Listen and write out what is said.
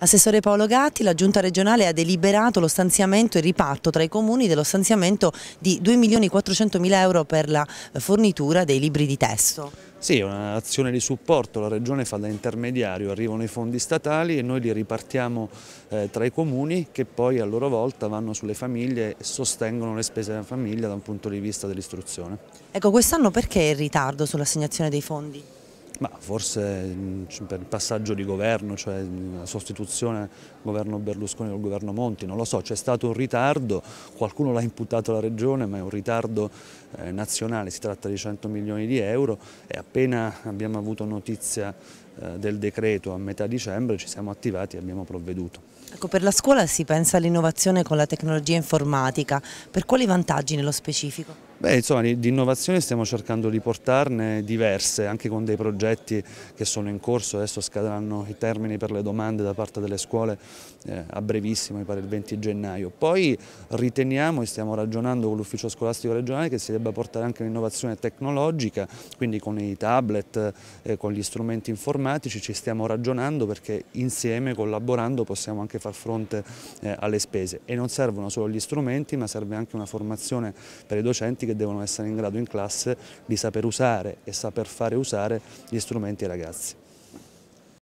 Assessore Paolo Gatti, la Giunta regionale ha deliberato lo stanziamento e riparto tra i comuni dello stanziamento di 2.400.000 euro per la eh, fornitura dei libri di testo. Sì, è un'azione di supporto, la Regione fa da intermediario, arrivano i fondi statali e noi li ripartiamo eh, tra i comuni che poi a loro volta vanno sulle famiglie e sostengono le spese della famiglia da un punto di vista dell'istruzione. Ecco, quest'anno perché il ritardo sull'assegnazione dei fondi? Ma forse mm, per il passaggio di governo, cioè mm, la sostituzione del governo Berlusconi col governo Monti, non lo so, c'è stato un ritardo, qualcuno l'ha imputato alla Regione, ma è un ritardo eh, nazionale, si tratta di 100 milioni di euro e appena abbiamo avuto notizia eh, del decreto a metà dicembre ci siamo attivati e abbiamo provveduto. Ecco, per la scuola si pensa all'innovazione con la tecnologia informatica, per quali vantaggi nello specifico? Beh, insomma, di innovazione stiamo cercando di portarne diverse, anche con dei progetti che sono in corso, adesso scadranno i termini per le domande da parte delle scuole eh, a brevissimo, mi pare il 20 gennaio. Poi riteniamo e stiamo ragionando con l'ufficio scolastico regionale che si debba portare anche l'innovazione tecnologica, quindi con i tablet, eh, con gli strumenti informatici ci stiamo ragionando perché insieme, collaborando, possiamo anche far fronte eh, alle spese. E non servono solo gli strumenti, ma serve anche una formazione per i docenti che devono essere in grado in classe di saper usare e saper fare usare gli strumenti ai ragazzi.